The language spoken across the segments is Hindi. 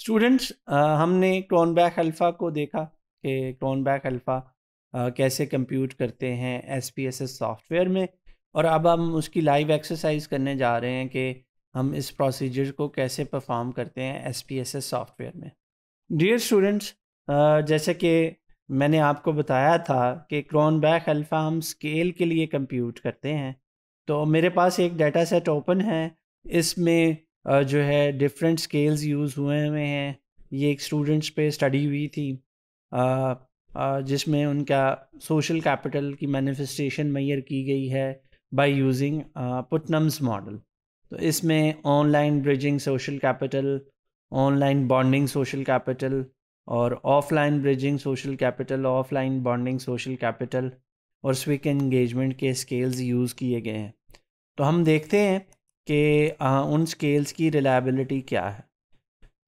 स्टूडेंट्स हमने क्रॉनबैक अल्फ़ा को देखा कि क्रॉनबैक अल्फ़ा कैसे कंप्यूट करते हैं S P S S software में और अब हम उसकी लाइव एक्सरसाइज करने जा रहे हैं कि हम इस प्रोसीजर को कैसे परफॉर्म करते हैं S P S S software में डियर स्टूडेंट्स जैसे कि मैंने आपको बताया था कि क्रॉनबैक अल्फ़ा हम स्केल के लिए कंप्यूट करते हैं तो मेरे पास एक डाटा सेट ओपन है इसमें जो है डिफरेंट स्केल्स यूज़ हुए हुए हैं ये एक स्टूडेंट्स पे स्टडी हुई थी जिसमें उनका सोशल कैपिटल की मैनिफेस्टेशन मैयर की गई है बाय यूजिंग पुटनम्स मॉडल तो इसमें online bridging social capital online bonding social capital और offline bridging social capital offline bonding social capital और स्विक एंगेजमेंट के स्केल्स यूज़ किए गए हैं तो हम देखते हैं कि उन स्केल्स की रिलायबिलिटी क्या है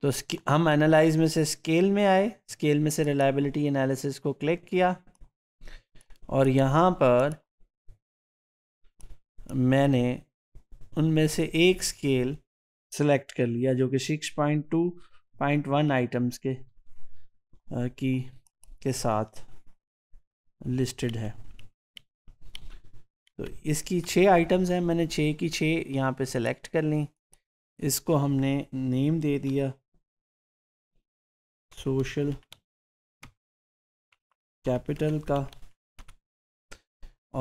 तो हम एनालाइज में से स्केल में आए स्केल में से रिलायबिलिटी एनालिसिस को क्लिक किया और यहाँ पर मैंने उनमें से एक स्केल सेलेक्ट कर लिया जो कि six point two point one items के की के साथ लिस्टेड है तो इसकी छः आइटम्स हैं मैंने छः की छः यहाँ पे सेलेक्ट कर ली इसको हमने नेम दे दिया सोशल कैपिटल का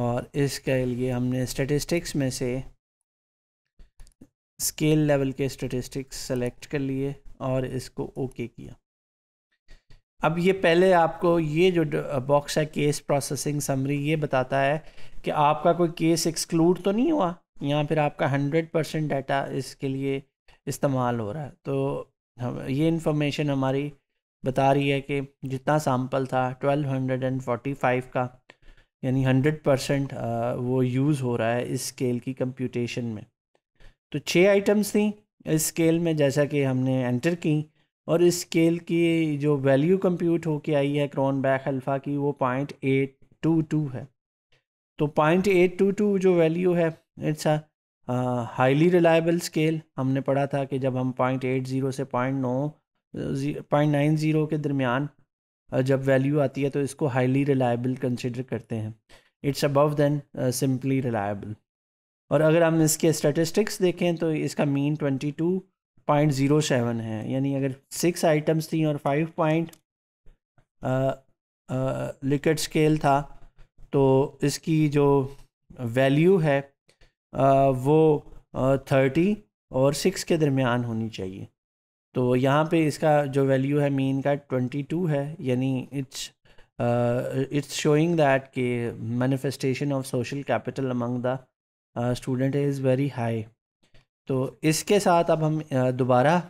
और इसके लिए हमने स्टैटिस्टिक्स में से स्केल लेवल के स्टैटिस्टिक्स सेलेक्ट कर लिए और इसको ओके okay किया अब ये पहले आपको ये जो बॉक्स है केस प्रोसेसिंग समरी ये बताता है कि आपका कोई केस एक्सक्लूड तो नहीं हुआ या फिर आपका हंड्रेड परसेंट डाटा इसके लिए इस्तेमाल हो रहा है तो हम ये इन्फॉर्मेशन हमारी बता रही है कि जितना सैम्पल था twelve hundred and forty five का यानी हंड्रेड परसेंट वो यूज़ हो रहा है इस स्केल की कंप्यूटेशन में तो छः आइटम्स थी इस स्केल में जैसा कि हमने एंटर की और इस स्केल की जो वैल्यू कंप्यूट होके आई है क्रॉन बैक अल्फ़ा की वो पॉइंट एट टू टू है तो पॉइंट एट टू टू जो वैल्यू है it's a highly reliable scale हमने पढ़ा था कि जब हम पॉइंट एट ज़ीरो से पॉइंट नौ पॉइंट नाइन ज़ीरो के दरमियान uh, जब वैल्यू आती है तो इसको हाईली रिलायबल कंसिडर करते हैं it's above then simply reliable और अगर हम इसके स्टेटिस्टिक्स देखें तो इसका mean twenty two point zero seven है यानी अगर सिक्स आइटम्स थी और फाइव पॉइंट लिकट स्केल था तो इसकी जो वैल्यू है वो थर्टी और सिक्स के दरमियान होनी चाहिए तो यहाँ पे इसका जो वैल्यू है मीन का ट्वेंटी टू है यानी इट्स इट्स शोइंग दैट के manifestation of social capital among the student is very high तो इसके साथ अब हम दोबारा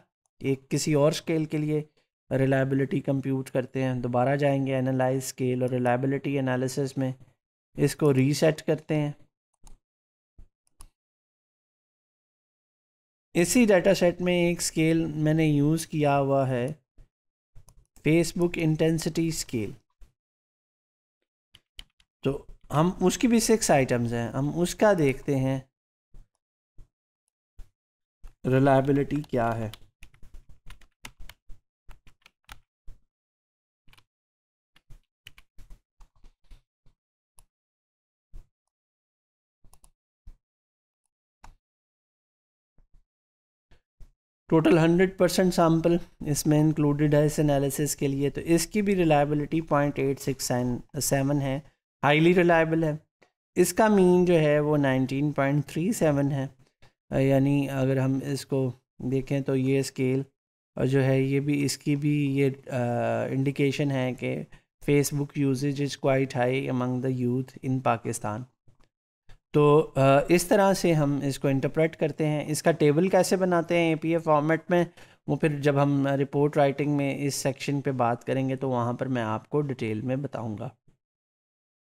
एक किसी और स्केल के लिए रिलायबिलिटी कंप्यूट करते हैं दोबारा जाएंगे एनालाइज स्केल और रिलायबिलिटी एनालिसिस में इसको रीसेट करते हैं इसी डाटा सेट में एक स्केल मैंने यूज़ किया हुआ है फेसबुक इंटेंसिटी स्केल तो हम उसकी भी सिक्स आइटम्स हैं हम उसका देखते हैं रिलायबिलिटी क्या है टोटल हंड्रेड परसेंट सैम्पल इसमें इंक्लूडेड है इस एनालिसिस के लिए तो इसकी भी reliability point eight six seven है हाईली रिलायबल है इसका मीन जो है वो नाइनटीन पॉइंट थ्री सेवन है uh, यानी अगर हम इसको देखें तो ये स्केल और जो है ये भी इसकी भी ये इंडिकेशन uh, है कि Facebook usages is quite high among the youth in Pakistan तो इस तरह से हम इसको इंटरप्रेट करते हैं इसका टेबल कैसे बनाते हैं ए फॉर्मेट में वो फिर जब हम रिपोर्ट राइटिंग में इस सेक्शन पे बात करेंगे तो वहाँ पर मैं आपको डिटेल में बताऊँगा